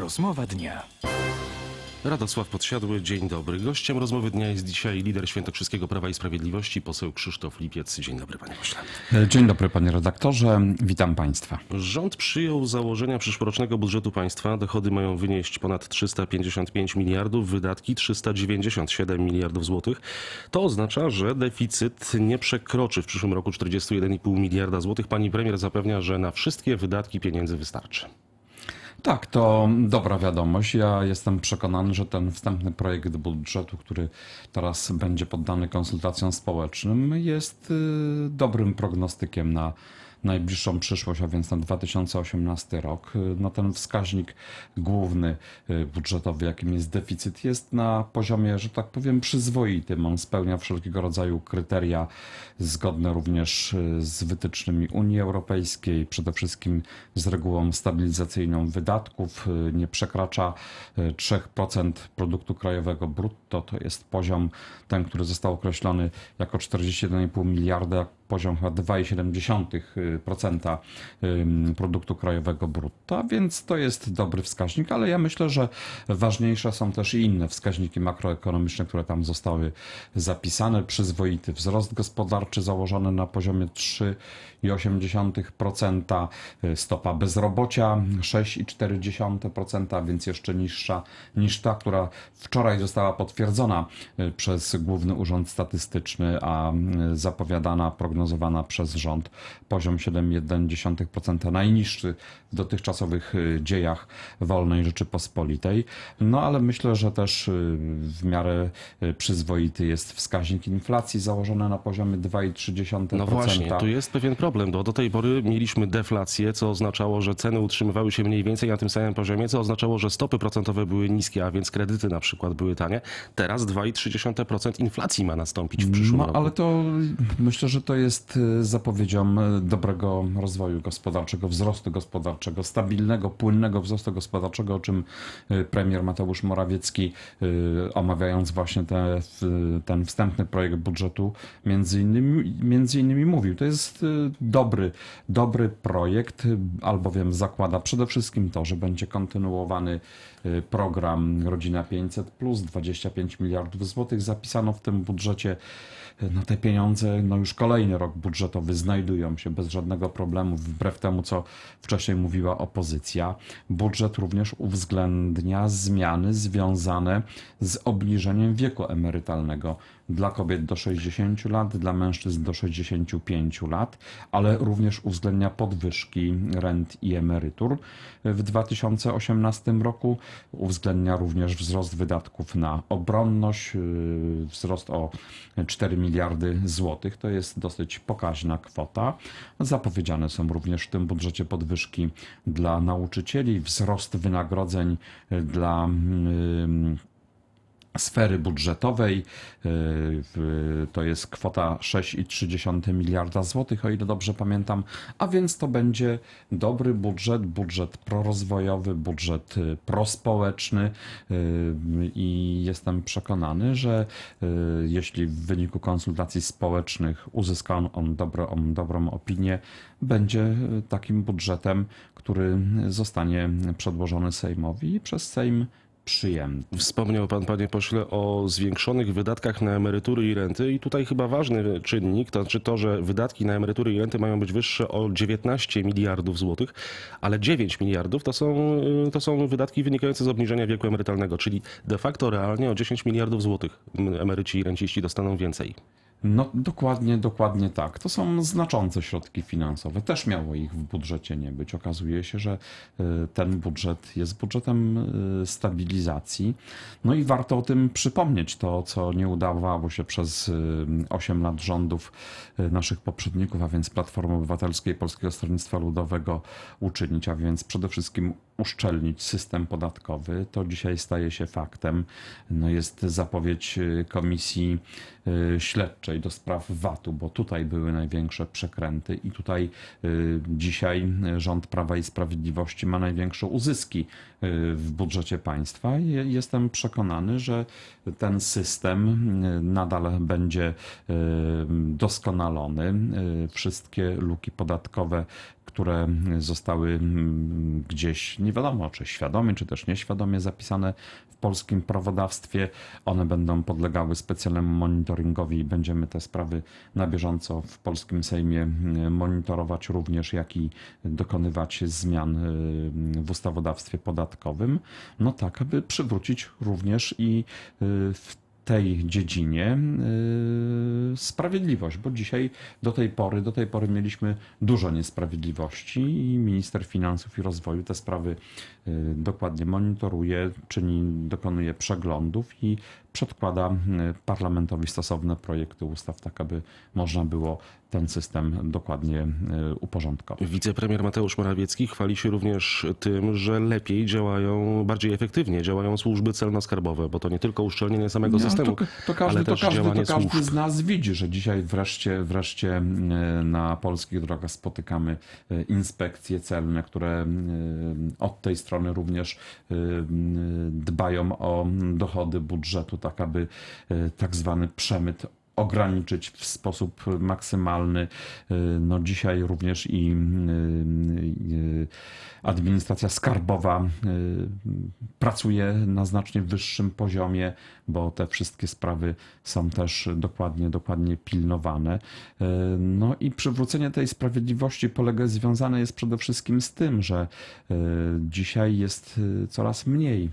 Rozmowa dnia. Radosław Podsiadły, dzień dobry. Gościem rozmowy dnia jest dzisiaj lider Świętokrzyskiego Prawa i Sprawiedliwości, poseł Krzysztof Lipiec. Dzień dobry, panie pośle. E, dzień dobry, panie redaktorze. Witam państwa. Rząd przyjął założenia przyszłorocznego budżetu państwa. Dochody mają wynieść ponad 355 miliardów, wydatki 397 miliardów złotych. To oznacza, że deficyt nie przekroczy w przyszłym roku 41,5 miliarda złotych. Pani premier zapewnia, że na wszystkie wydatki pieniędzy wystarczy. Tak, to dobra wiadomość. Ja jestem przekonany, że ten wstępny projekt budżetu, który teraz będzie poddany konsultacjom społecznym, jest y, dobrym prognostykiem na najbliższą przyszłość, a więc na 2018 rok. No ten wskaźnik główny y, budżetowy, jakim jest deficyt, jest na poziomie, że tak powiem, przyzwoitym. On spełnia wszelkiego rodzaju kryteria zgodne również y, z wytycznymi Unii Europejskiej, przede wszystkim z regułą stabilizacyjną wydatków, y, nie przekracza 3% produktu krajowego brutto. To jest poziom ten, który został określony jako 41,5 miliarda poziom chyba 2,7% produktu krajowego brutto, więc to jest dobry wskaźnik, ale ja myślę, że ważniejsze są też i inne wskaźniki makroekonomiczne, które tam zostały zapisane. Przyzwoity wzrost gospodarczy założony na poziomie 3,8%, y, stopa bezrobocia 6,4%, więc jeszcze niższa niż ta, która wczoraj została potwierdzona y, przez Główny Urząd Statystyczny, a y, zapowiadana prognoza prognozowana przez rząd. Poziom 7,1% najniższy w dotychczasowych y, dziejach wolnej Rzeczypospolitej. No ale myślę, że też y, w miarę y, przyzwoity jest wskaźnik inflacji założony na poziomie 2,3%. No właśnie, tu jest pewien problem, bo do tej pory mieliśmy deflację, co oznaczało, że ceny utrzymywały się mniej więcej na tym samym poziomie, co oznaczało, że stopy procentowe były niskie, a więc kredyty na przykład były tanie. Teraz 2,3% inflacji ma nastąpić w przyszłym no, roku. Ale to myślę, że to jest jest y, zapowiedzią y, dobrego rozwoju gospodarczego, wzrostu gospodarczego, stabilnego, płynnego wzrostu gospodarczego, o czym y, premier Mateusz Morawiecki, omawiając właśnie te, ten wstępny projekt budżetu, między innymi, między innymi mówił. To jest dobry, dobry projekt, albowiem zakłada przede wszystkim to, że będzie kontynuowany program Rodzina 500 plus 25 miliardów złotych zapisano w tym budżecie na no te pieniądze no już kolejny rok budżetowy znajdują się bez żadnego problemu, wbrew temu, co wcześniej mówiła opozycja. Budżet również uwzględnia zmiany związane z obniżeniem wieku emerytalnego dla kobiet do 60 lat, dla mężczyzn do 65 lat, ale również uwzględnia podwyżki rent i emerytur w 2018 roku. Uwzględnia również wzrost wydatków na obronność, yy, wzrost o 4 miliardy złotych. To jest dosyć pokaźna kwota. Zapowiedziane są również w tym budżecie podwyżki dla nauczycieli, wzrost wynagrodzeń dla mm, sfery budżetowej. E, to jest kwota 6,3 miliarda złotych, o ile dobrze pamiętam, a więc to będzie dobry budżet, budżet prorozwojowy, budżet e, prospołeczny e, i jestem przekonany, że jeśli w wyniku konsultacji społecznych uzyska on, on dobrą, on dobrą opinię, będzie takim budżetem, który zostanie przedłożony Sejmowi i przez Sejm Wspomniał Pan, Panie Pośle, o zwiększonych wydatkach na emerytury i renty i tutaj chyba ważny czynnik, to znaczy to, że wydatki na emerytury i renty mają być wyższe o 19 miliardów złotych, ale 9 miliardów to są, y, to są wydatki wynikające z obniżenia wieku emerytalnego, czyli de facto realnie o 10 miliardów złotych emeryci i renciści dostaną więcej. No dokładnie, dokładnie tak. To są znaczące środki finansowe. Też miało ich w budżecie nie być. Okazuje się, że y, ten budżet jest budżetem y, stabilizacji. No i warto o tym przypomnieć. To, co nie udawało się przez 8 y, lat rządów naszych poprzedników, a więc Platformy Obywatelskiej, Polskiego Stronnictwa Ludowego uczynić, a więc przede wszystkim uszczelnić system podatkowy. To dzisiaj staje się faktem. No jest zapowiedź komisji śledczej do spraw VAT-u, bo tutaj były największe przekręty i tutaj y, dzisiaj rząd Prawa i Sprawiedliwości ma największe uzyski y, w budżecie państwa. Jestem przekonany, że ten system y, nadal będzie doskonalony. Wszystkie luki podatkowe które zostały mm, gdzieś, nie wiadomo czy świadomie, czy też nieświadomie zapisane polskim prawodawstwie. One będą podlegały specjalnemu monitoringowi i będziemy te sprawy na bieżąco w polskim Sejmie e, monitorować również, jak i dokonywać zmian e, w ustawodawstwie podatkowym. No tak, aby przywrócić również i e, w tej dziedzinie y, sprawiedliwość, bo dzisiaj do tej pory, do tej pory mieliśmy dużo niesprawiedliwości i minister finansów i rozwoju te sprawy y, dokładnie monitoruje, czyni, dokonuje przeglądów i przedkłada y, parlamentowi stosowne projekty ustaw, tak aby można było ten system dokładnie y, uporządkować. Wicepremier Mateusz Morawiecki chwali się również tym, że lepiej działają, bardziej efektywnie działają służby celno-skarbowe, bo to nie tylko uszczelnienie samego no, systemu, to, to każdy, ale też to każdy, działanie to każdy z nas widzi, że dzisiaj wreszcie, wreszcie y, na polskich drogach spotykamy inspekcje celne, które od tej strony również dbają o dochody budżetu, tak aby e, tak zwany przemyt ograniczyć w sposób maksymalny. Y, no dzisiaj również i y, y, administracja skarbowa pracuje na znacznie wyższym poziomie, bo te wszystkie sprawy są też dokładnie, dokładnie pilnowane. No i przywrócenie tej sprawiedliwości polega związane jest przede wszystkim z tym, że dzisiaj jest coraz mniej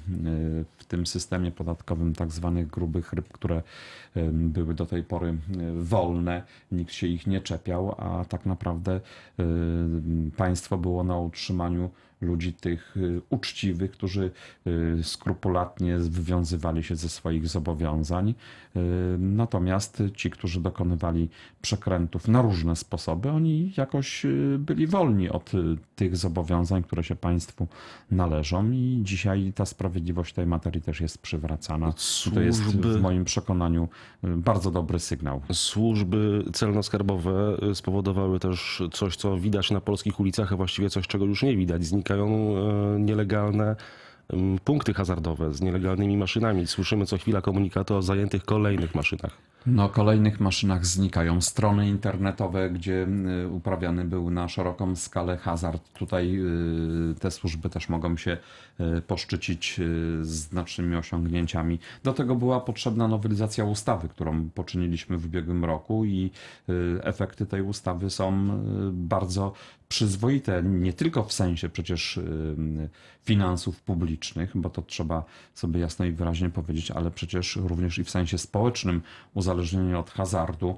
w tym systemie podatkowym tak zwanych grubych ryb, które były do tej pory pory y, wolne, nikt się ich nie czepiał, a tak naprawdę y, państwo było na utrzymaniu ludzi tych y, uczciwych, którzy y, skrupulatnie wywiązywali się ze swoich zobowiązań. Y, natomiast ci, którzy dokonywali przekrętów na różne sposoby, oni jakoś byli wolni od tych zobowiązań, które się państwu należą i dzisiaj ta sprawiedliwość tej materii też jest przywracana. Służby, to jest w moim przekonaniu bardzo dobry sygnał. Służby celno-skarbowe spowodowały też coś, co widać na polskich ulicach, a właściwie coś, czego już nie widać. Znik znikają e, nielegalne punkty hazardowe z nielegalnymi maszynami. Słyszymy co chwila komunikaty o zajętych kolejnych maszynach. No kolejnych maszynach znikają strony internetowe, gdzie y, uprawiany był na szeroką skalę hazard. Tutaj y, te służby też mogą się y, poszczycić znacznymi osiągnięciami. Do tego była potrzebna nowelizacja ustawy, którą poczyniliśmy w ubiegłym roku i efekty tej ustawy są bardzo przyzwoite, nie tylko w sensie przecież finansów publicznych, bo to trzeba sobie jasno i wyraźnie powiedzieć, ale przecież również i w sensie społecznym uzależnienia uzależnieni od hazardu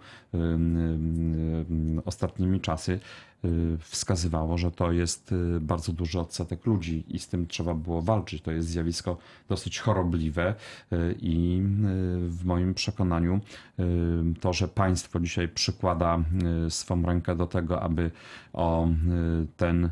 ostatnimi czasy y, wskazywało, że to jest y, bardzo duży odsetek ludzi i z tym trzeba było walczyć. To jest zjawisko dosyć chorobliwe y, i w moim przekonaniu to, że państwo dzisiaj przykłada swą rękę do tego, aby o ten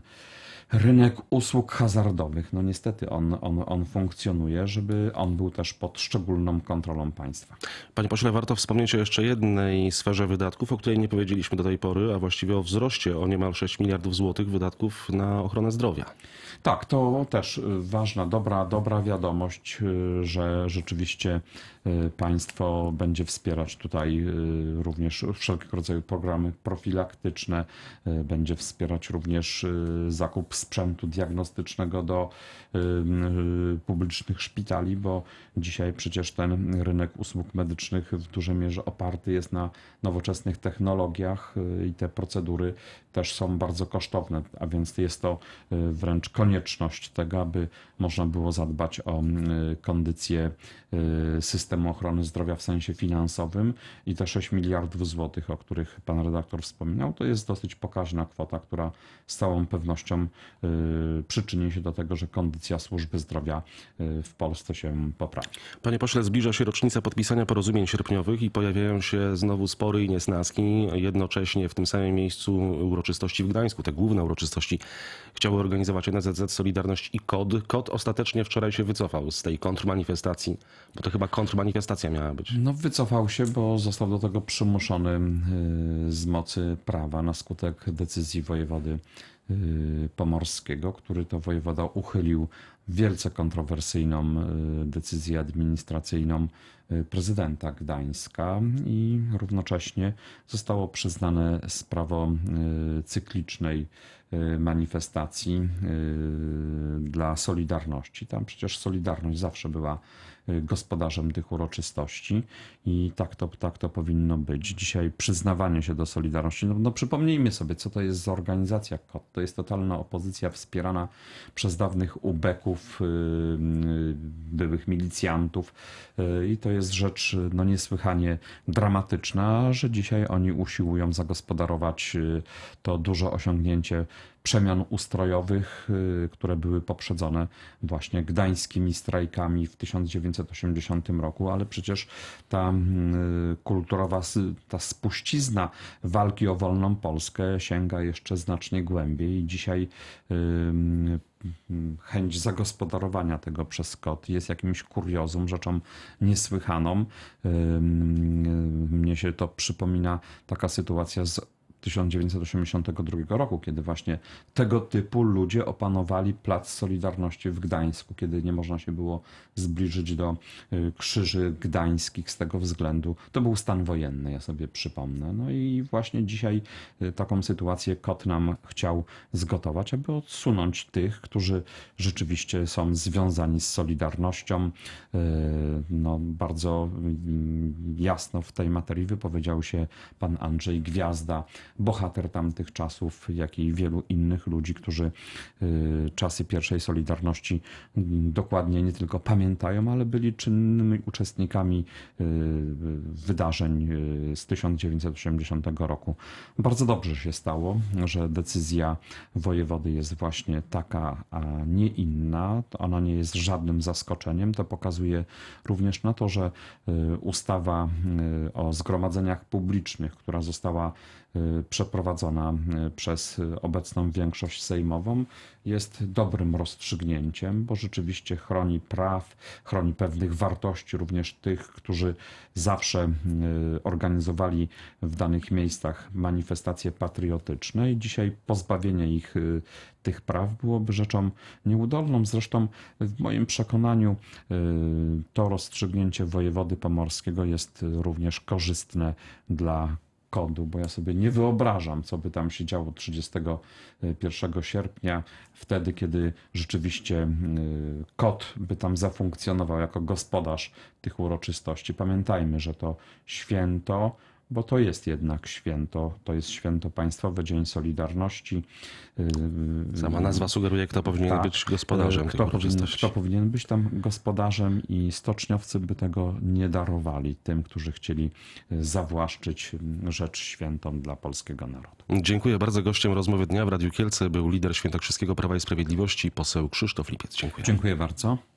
rynek usług hazardowych. No niestety on, on, on funkcjonuje, żeby on był też pod szczególną kontrolą państwa. Panie pośle, warto wspomnieć o jeszcze jednej sferze wydatków, o której nie powiedzieliśmy do tej pory, a właściwie o wzroście o niemal 6 miliardów złotych wydatków na ochronę zdrowia. Tak, to też y, ważna, dobra, dobra wiadomość, y, że rzeczywiście y, państwo będzie wspierać tutaj również wszelkiego rodzaju programy profilaktyczne, będzie wspierać również zakup sprzętu diagnostycznego do y, y, publicznych szpitali, bo dzisiaj przecież ten rynek usług medycznych w dużej mierze oparty jest na nowoczesnych technologiach y, i te procedury też są bardzo kosztowne, a więc jest to wręcz konieczność tego, aby można było zadbać o kondycję systemu ochrony zdrowia w sensie finansowym i te 6 miliardów złotych, o których pan redaktor wspominał, to jest dosyć pokaźna kwota, która z całą pewnością Y, przyczyni się do tego, że kondycja służby zdrowia y, w Polsce się poprawi. Panie pośle, zbliża się rocznica podpisania porozumień sierpniowych i pojawiają się znowu spory i niesnaski. Jednocześnie w tym samym miejscu uroczystości w Gdańsku, te główne uroczystości, chciały organizować NZZ, Solidarność i KOD. KOD ostatecznie wczoraj się wycofał z tej kontrmanifestacji, bo to chyba kontrmanifestacja miała być. No wycofał się, bo został do tego przymuszony y, z mocy prawa na skutek decyzji wojewody Y, Pomorskiego, który to wojewoda uchylił wielce kontrowersyjną y, decyzję administracyjną y, prezydenta Gdańska i równocześnie zostało przyznane sprawo cyklicznej manifestacji dla Solidarności. Tam przecież Solidarność zawsze była gospodarzem tych uroczystości i tak to, tak to powinno być. Dzisiaj przyznawanie się do Solidarności, no, no przypomnijmy sobie, co to jest za organizacja KOT. To jest totalna opozycja wspierana przez dawnych ubeków, y, y, byłych milicjantów y, i to jest rzecz no, niesłychanie dramatyczna, że dzisiaj oni usiłują zagospodarować to duże osiągnięcie przemian ustrojowych, y, które były poprzedzone właśnie gdańskimi strajkami w 1980 roku, ale przecież ta mm, y, kulturowa, ta spuścizna walki o wolną Polskę sięga jeszcze znacznie głębiej. Dzisiaj y, mm, chęć zagospodarowania tego przez Scott jest jakimś kuriozum, rzeczą niesłychaną. Mm, mnie się to przypomina taka sytuacja z 1982 roku, kiedy właśnie tego typu ludzie opanowali Plac Solidarności w Gdańsku, kiedy nie można się było zbliżyć do y, krzyży gdańskich z tego względu. To był stan wojenny, ja sobie przypomnę. No i właśnie dzisiaj y, taką sytuację Kot nam chciał zgotować, aby odsunąć tych, którzy rzeczywiście są związani z Solidarnością. Y, no, bardzo mm, jasno w tej materii wypowiedział się pan Andrzej Gwiazda, bohater tamtych czasów, jak i wielu innych ludzi, którzy y, czasy pierwszej Solidarności mm, dokładnie nie tylko pamiętają, ale byli czynnymi uczestnikami y, wydarzeń y, z 1980 roku. Bardzo dobrze się stało, że decyzja wojewody jest właśnie taka, a nie inna. Ona nie jest żadnym zaskoczeniem. To pokazuje również na to, że ustawa o zgromadzeniach publicznych, która została Y, przeprowadzona y, przez obecną większość sejmową jest dobrym rozstrzygnięciem, bo rzeczywiście chroni praw, chroni pewnych wartości również tych, którzy zawsze y, organizowali w danych miejscach manifestacje patriotyczne i dzisiaj pozbawienie ich tych praw byłoby rzeczą nieudolną. Zresztą w moim przekonaniu to rozstrzygnięcie wojewody pomorskiego jest również korzystne dla kodu, bo ja sobie nie wyobrażam, co by tam się działo 31 sierpnia, wtedy, kiedy rzeczywiście mm, kod by tam zafunkcjonował jako gospodarz tych uroczystości. Pamiętajmy, że to święto bo to jest jednak święto. To jest święto państwowe, Dzień Solidarności. Y, Sama nazwa sugeruje, kto powinien tak, być y, gospodarzem kto powinien, kto powinien być tam gospodarzem i stoczniowcy by tego nie darowali tym, którzy chcieli y, zawłaszczyć rzecz świętą dla polskiego narodu. Dziękuję bardzo. Gościem rozmowy dnia w Radiu Kielce był lider Świętokrzyskiego Prawa i Sprawiedliwości, poseł Krzysztof Lipiec. Dziękuję. Dziękuję bardzo.